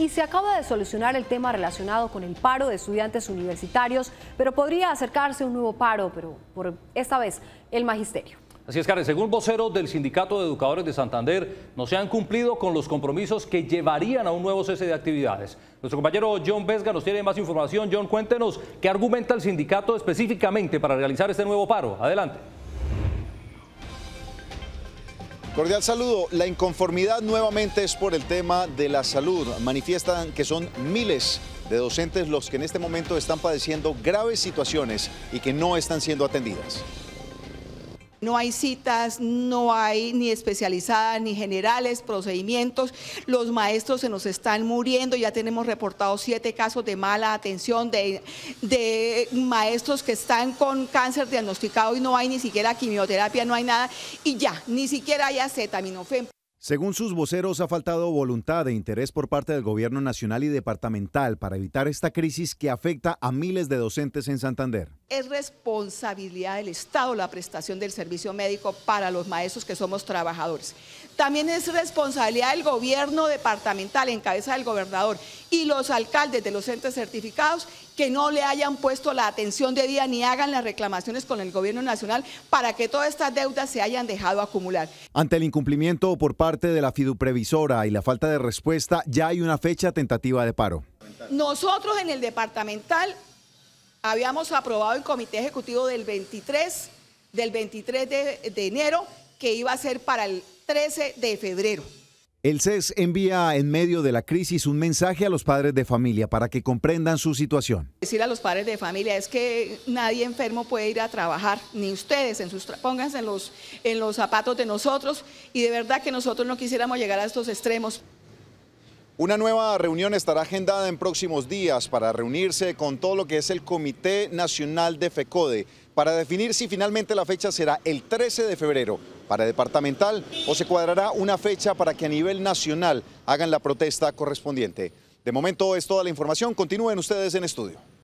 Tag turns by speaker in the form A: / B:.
A: y se acaba de solucionar el tema relacionado con el paro de estudiantes universitarios, pero podría acercarse un nuevo paro, pero por esta vez el magisterio.
B: Así es, Karen, según voceros del Sindicato de Educadores de Santander, no se han cumplido con los compromisos que llevarían a un nuevo cese de actividades. Nuestro compañero John Vesga nos tiene más información. John, cuéntenos qué argumenta el sindicato específicamente para realizar este nuevo paro. Adelante. Cordial saludo. La inconformidad nuevamente es por el tema de la salud. Manifiestan que son miles de docentes los que en este momento están padeciendo graves situaciones y que no están siendo atendidas.
A: No hay citas, no hay ni especializadas, ni generales, procedimientos. Los maestros se nos están muriendo, ya tenemos reportados siete casos de mala atención, de, maestros que están con cáncer diagnosticado y no hay ni siquiera quimioterapia, no hay nada, y ya, ni siquiera hay acetaminofén.
B: Según sus voceros, ha faltado voluntad e interés por parte del gobierno nacional y departamental para evitar esta crisis que afecta a miles de docentes en Santander
A: es responsabilidad del Estado la prestación del servicio médico para los maestros que somos trabajadores. También es responsabilidad del gobierno departamental en cabeza del gobernador y los alcaldes de los entes certificados que no le hayan puesto la atención de día ni hagan las reclamaciones con el gobierno nacional para que todas estas deudas se hayan dejado acumular.
B: Ante el incumplimiento por parte de la fiduprevisora y la falta de respuesta, ya hay una fecha tentativa de paro.
A: Nosotros en el departamental habíamos aprobado el comité ejecutivo del 23, del 23 de, enero, que iba a ser para el 13 de febrero.
B: El CES envía en medio de la crisis un mensaje a los padres de familia para que comprendan su situación.
A: Decir a los padres de familia es que nadie enfermo puede ir a trabajar, ni ustedes, en sus, pónganse los, en los zapatos de nosotros y de verdad que nosotros no quisiéramos llegar a estos extremos.
B: Una nueva reunión estará agendada en próximos días para reunirse con todo lo que es el Comité Nacional de FECODE para definir si finalmente la fecha será el 13 de febrero para departamental o se cuadrará una fecha para que a nivel nacional hagan la protesta correspondiente. De momento es toda la información. Continúen ustedes en estudio.